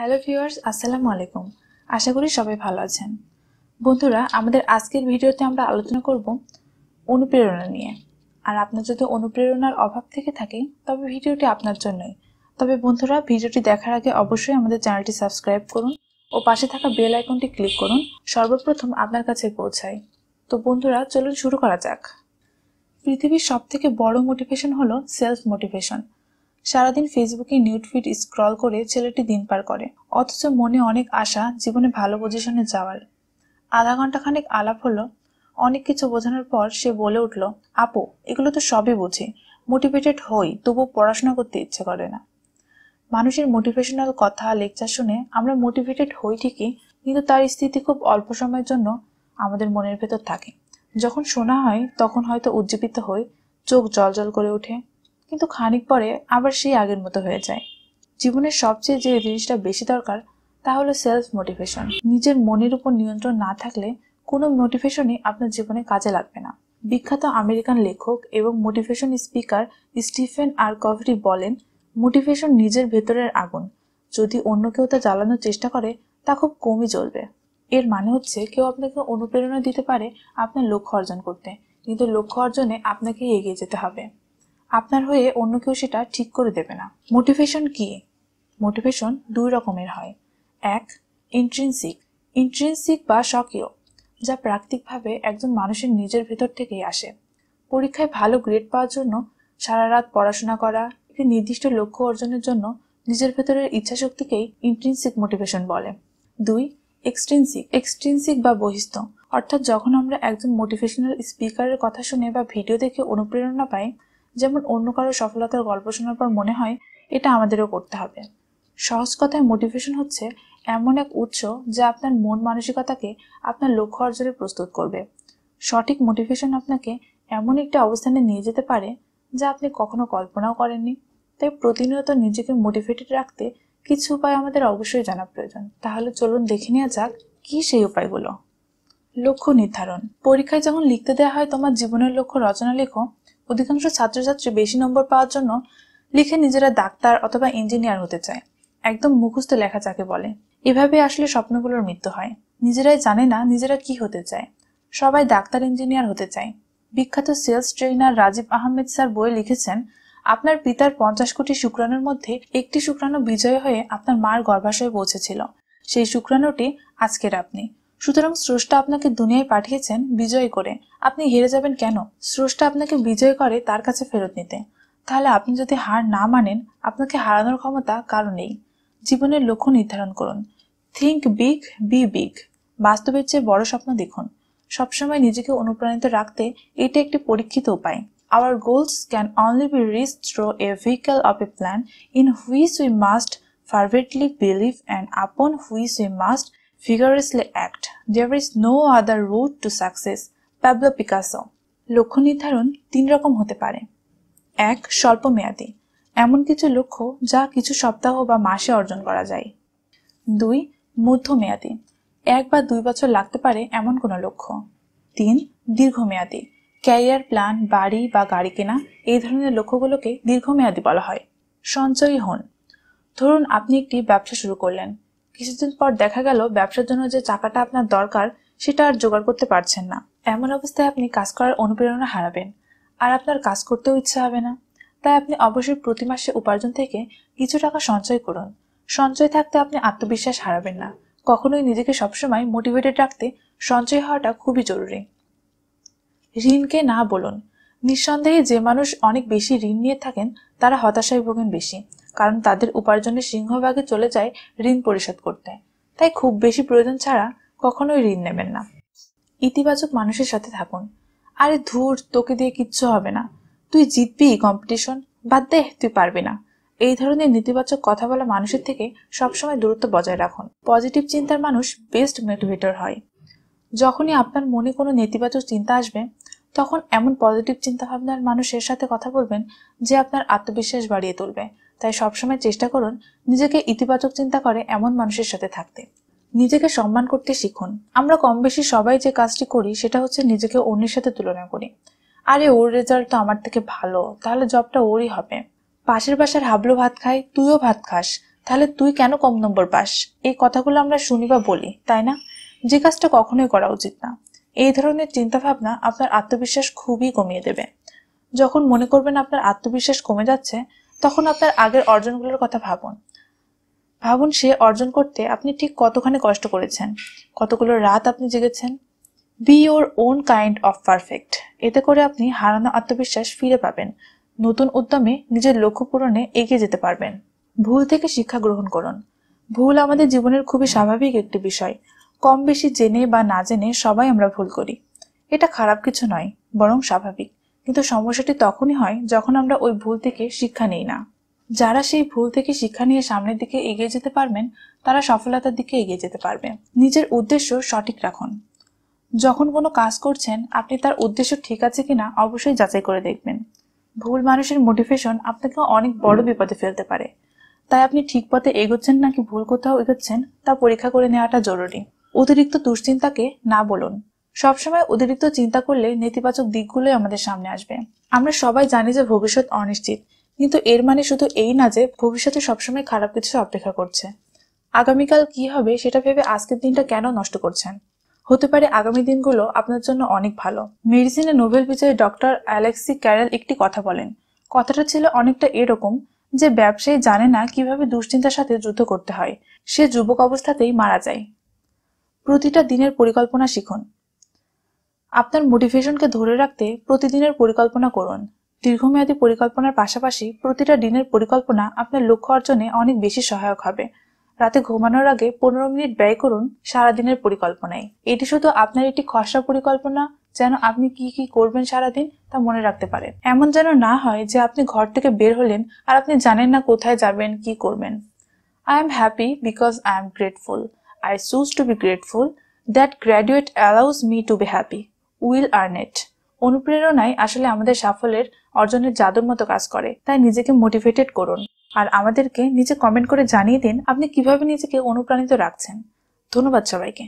Hello viewers আসসালামু আলাইকুম আশা করি সবাই ভালো আছেন বন্ধুরা আমাদের আজকের ভিডিওতে আমরা আলোচনা করব অনুপ্রেরণা নিয়ে আর আপনার যদি অনুপ্রেরণার অভাব থেকে থাকে তবে ভিডিওটি আপনার জন্যই তবে বন্ধুরা ভিডিওটি দেখার আগে অবশ্যই আমাদের চ্যানেলটি সাবস্ক্রাইব করুন ও পাশে থাকা বেল আইকনটি ক্লিক করুন সর্বপ্রথম আপনার কাছে পৌঁছায় তো বন্ধুরা চলুন শুরু করা যাক পৃথিবীর সবথেকে বড় মোটিভেশন হলো সেলফ মোটিভেশন সারাদিন ফেসবুকে নিউট ফিড স্ক্রল করে ছেলেটি দিন পার করে অথচ মনে অনেক আশা জীবনে ভালো পজিশনে যাওয়ার আধা ঘন্টা খানেক আলাপ হলো অনেক কিছু বোঝানোর পর সে বলে উঠল আপু এগুলো তো সবই বুঝি মোটিভেটেড হই তবু পড়াশোনা করতে ইচ্ছে করে না মানুষের মোটিভেশনাল কথা লেকচার শুনে আমরা মোটিভেটেড হই ঠিকই কিন্তু তার স্থিতি খুব অল্প সময়ের জন্য আমাদের মনের ভেতর থাকে যখন শোনা হয় তখন হয়তো উজ্জীবিত হই চোখ জল জল করে ওঠে কিন্তু খানিক পরে আবার সেই আগের মতো হয়ে যায় জীবনের সবচেয়ে যে জিনিসটা বেশি দরকার তা হলো সেলফ মোটিভেশন নিজের মনের উপর নিয়ন্ত্রণ না থাকলে কোনো মোটিভেশনই আপনার জীবনে কাজে লাগবে না বিখ্যাত আমেরিকান লেখক এবং motivation speaker Stephen R Covey বলেন মোটিভেশন নিজের ভেতরের আগুন যদি অন্য কেউ তা জ্বালানোর চেষ্টা করে তা খুব কমই জ্বলবে এর মানে হচ্ছে কেউ আপনাকে অনুপ্রেরণা দিতে পারে আপনার লক্ষ্য অর্জন করতে কিন্তু লক্ষ্য অর্জনে আপনাকে এগিয়ে যেতে হবে আপনার হয়ে অন্য কেউ সেটা ঠিক করে দেবে না মোটিভেশন কি মোটিভেশন দুই রকমের হয় এক ইন্ট্রিনসিক ইন্ট্রিনসিক বা স্বকীয় যা প্রাকৃতিকভাবে একজন মানুষের নিজের ভেতর থেকেই আসে পরীক্ষায় ভালো গ্রেড পাওয়ার জন্য সারা রাত পড়াশোনা করা একটি নির্দিষ্ট লক্ষ্য অর্জনের জন্য নিজের ভেতরের ইচ্ছাশক্তিকেই ইন্ট্রিনসিক মোটিভেশন বলে দুই এক্সটেন্সিক এক্সটেন্সিক বা বহিস্থ অর্থাৎ যখন আমরা একজন মোটিভেশনাল স্পিকারের কথা শুনে বা ভিডিও দেখে অনুপ্রেরণা পাই যেমন অন্য কারো সফলতার গল্প শোনার পর মনে হয় এটা আমাদেরও করতে হবে সহজ কথায় মোটিভেশন হচ্ছে এমন এক উৎস যা আপনার মন মানসিকতাকে আপনার লক্ষ্য অর্জনে প্রস্তুত করবে সঠিক মোটিভেশন আপনাকে এমন একটি অবস্থানে নিয়ে যেতে পারে যা আপনি কখনো কল্পনাও করেননি তাই প্রতিনিয়ত নিজেকে মোটিভেটেড রাখতে কিছু উপায় আমাদের অবশ্যই জানা প্রয়োজন তাহলে চলুন দেখে নেওয়া যাক কি সেই উপায়গুলো লক্ষ্য নির্ধারণ পরীক্ষায় যখন লিখতে দেওয়া হয় তোমার জীবনের লক্ষ্য রচনা লেখো অধিকাংশ ছাত্রছাত্রী বেশি নম্বর পাওয়ার জন্য লিখে নিজেরা ডাক্তার অথবা ইঞ্জিনিয়ার হতে চায় একদম মুখস্থ লেখা যাকে বলে এভাবে আসলে স্বপ্নগুলোর মৃত্যু হয় নিজেরাই জানে না নিজেরা কি হতে চায় সবাই ডাক্তার ইঞ্জিনিয়ার হতে চায় বিখ্যাত sales trainer Rajib Ahmed sir বই লিখেছেন আপনার পিতার পঞ্চাশ কোটি শুক্রাণুর মধ্যে একটি শুক্রাণু বিজয় হয়ে আপনার মার গর্ভাশয়ে পৌঁছেছিল সেই শুক্রাণুটি আজকের আপনি সুতরাং স্রষ্টা আপনাকে দুনিয়ায় পাঠিয়েছেন বিজয় করে আপনি হেরে যাবেন কেন স্রষ্টা আপনাকে বিজয় করে তার কাছে ফেরত নিতে তাহলে আপনি যদি হার না মানেন আপনাকে হারানোর ক্ষমতা কারো নেই জীবনের লক্ষ্য নির্ধারণ করুন থিঙ্ক বিগ বি বিগ বাস্তবের চেয়ে বড় স্বপ্ন দেখুন সবসময় নিজেকে অনুপ্রাণিত রাখতে এটা একটি পরীক্ষিত উপায় our goals can only be reach through a vehicle of a plan in which we must fervently believe and upon which we must vigorously act. There is no other route to success. Pablo Picasso লক্ষ্য নির্ধারণ তিন রকম হতে পারে এক স্বল্প মেয়াদী এমন কিছু লক্ষ্য যা কিছু সপ্তাহ বা মাসে অর্জন করা যায় দুই মধ্যমেয়াদী এক বা দুই বছর লাগতে পারে এমন কোনো লক্ষ্য তিন দীর্ঘমেয়াদী ক্যারিয়ার প্ল্যান বাড়ি বা গাড়ি কেনা এই ধরনের লক্ষ্যগুলোকে দীর্ঘমেয়াদী বলা হয় সঞ্চয়ী হন ধরুন আপনি একটি ব্যবসা শুরু করলেন কিছুদিন পর দেখা গেল ব্যবসার জন্য যে টাকাটা আপনার দরকার সেটা আর জোগাড় করতে পারছেন না এমন অবস্থায় আপনি কাজ করার অনুপ্রেরণা হারাবেন আর আপনার কাজ করতেও ইচ্ছা হবে না তাই আপনি অবশ্যই প্রতি মাসে উপার্জন থেকে কিছু টাকা সঞ্চয় করুন সঞ্চয় থাকতে আপনি আত্মবিশ্বাস হারাবেন না কখনোই নিজেকে সবসময় মোটিভেটেড রাখতে সঞ্চয় হওয়াটা খুবই জরুরি ঋণকে না বলুন নিঃসন্দেহে যে মানুষ অনেক বেশি ঋণ নিয়ে থাকেন তারা হতাশায় ভোগেন বেশি কারণ তাদের উপার্জনের সিংহভাগে চলে যায় ঋণ পরিশোধ করতে তাই খুব বেশি প্রয়োজন ছাড়া কখনোই ঋণ নেবেন না ইতিবাচক মানুষের সাথে থাকুন আরে ধূর তোকে দিয়ে কিচ্ছু হবে না তুই জিতবি কম্পিটিশন বাদ দেহ তুই পারবি না এই ধরনের নেতিবাচক কথা বলা মানুষের থেকে সবসময় দূরত্ব বজায় রাখুন পজিটিভ চিন্তার মানুষ বেস্ট মোটিভেটর হয় যখনই আপনার মনে কোনো নেতিবাচক চিন্তা আসবে তখন এমন পজিটিভ চিন্তাভাবনার মানুষের সাথে কথা বলবেন যে আপনার আত্মবিশ্বাস বাড়িয়ে তুলবে তাই সবসময় চেষ্টা করুন নিজেকে ইতিবাচক চিন্তা করে এমন মানুষের সাথে থাকতে নিজেকে সম্মান করতে শিখুন আমরা কম বেশি সবাই যে কাজটি করি সেটা হচ্ছে নিজেকে অন্যের সাথে তুলনা করি আরে ওর রেজাল্ট তো আমার থেকে ভালো তাহলে জবটা ওরই হবে পাশের বাসার হাবলো ভাত খায় তুইও ভাত খাস তাহলে তুই কেন কম নম্বর পাস এই কথাগুলো আমরা শুনি বা বলি তাই না যে কাজটা কখনোই করা উচিত না এই ধরনের চিন্তাভাবনা আপনার আত্মবিশ্বাস খুবই কমিয়ে দেবে যখন মনে করবেন আপনার আত্মবিশ্বাস কমে যাচ্ছে তখন আপনার আগের অর্জনগুলোর কথা ভাবুন ভাবুন সে অর্জন করতে আপনি ঠিক কতখানি কষ্ট করেছেন কতগুলো রাত আপনি জেগেছেন be your own kind of perfect এতে করে আপনি হারানো আত্মবিশ্বাস ফিরে পাবেন নতুন উদ্যমে নিজের লক্ষ্য পূরণে এগিয়ে যেতে পারবেন ভুল থেকে শিক্ষা গ্রহণ করুন ভুল আমাদের জীবনের খুবই স্বাভাবিক একটি বিষয় কম বেশি জেনে বা না জেনে সবাই আমরা ভুল করি এটা খারাপ কিছু নয় বরং স্বাভাবিক কিন্তু সমস্যাটি তখনই হয় যখন আমরা ওই ভুল থেকে শিক্ষা নিই না যারা সেই ভুল থেকে শিক্ষা নিয়ে সামনের দিকে এগিয়ে যেতে পারবেন তারা সফলতার দিকে এগিয়ে যেতে পারবে নিজের উদ্দেশ্য সঠিক রাখুন যখন কোনো কাজ করছেন আপনি তার উদ্দেশ্য ঠিক আছে কিনা অবশ্যই যাচাই করে দেখবেন ভুল মানুষের মোটিভেশন আপনাকে অনেক বড় বিপদে ফেলতে পারে তাই আপনি ঠিক পথে এগোচ্ছেন নাকি ভুল কোথাও এগোচ্ছেন তা পরীক্ষা করে নেওয়াটা জরুরি অতিরিক্ত দুশ্চিন্তাকে না বলুন সবসময় অতিরিক্ত চিন্তা করলে নেতিবাচক দিকগুলোই আমাদের সামনে আসবে আমরা সবাই জানি যে ভবিষ্যৎ অনিশ্চিত কিন্তু এর মানে শুধু এই না যে ভবিষ্যতে সবসময় খারাপ কিছু অপেক্ষা করছে আগামীকাল কি হবে সেটা ভেবে আজকের দিনটা কেন নষ্ট করছেন হতে পারে আগামী দিনগুলো আপনার জন্য অনেক ভালো মেডিসিনে নোবেল বিজয়ী ডক্টর অ্যালেক্সি ক্যারেল একটি কথা বলেন কথাটা ছিল অনেকটা এরকম যে ব্যবসায়ী জানে না কিভাবে দুশ্চিন্তার সাথে যুদ্ধ করতে হয় সে যুবক অবস্থাতেই মারা যায় প্রতিটা দিনের পরিকল্পনা শিখুন আপনার মোটিভেশনকে ধরে রাখতে প্রতিদিনের পরিকল্পনা করুন দীর্ঘমেয়াদী পরিকল্পনার পাশাপাশি প্রতিটা দিনের পরিকল্পনা আপনার লক্ষ্য অর্জনে অনেক বেশি সহায়ক হবে রাতে ঘুমানোর আগে পনেরো মিনিট ব্যয় করুন সারাদিনের পরিকল্পনায় এটি শুধু আপনার একটি খসড়া পরিকল্পনা যেন আপনি কি কি করবেন সারাদিন তা মনে রাখতে পারেন এমন যেন না হয় যে আপনি ঘর থেকে বের হলেন আর আপনি জানেন না কোথায় যাবেন কি করবেন I am happy because I am grateful I choose to be grateful that gratitude allows me to be happy Will Arnett অনুপ্রেরণাই আসলে আমাদের সাফল্যের অর্জনের জাদুর মতো কাজ করে তাই নিজেকে মোটিভেটেড করুন আর আমাদেরকে নিজে কমেন্ট করে জানিয়ে দিন আপনি কিভাবে নিজেকে অনুপ্রাণিত রাখছেন ধন্যবাদ সবাইকে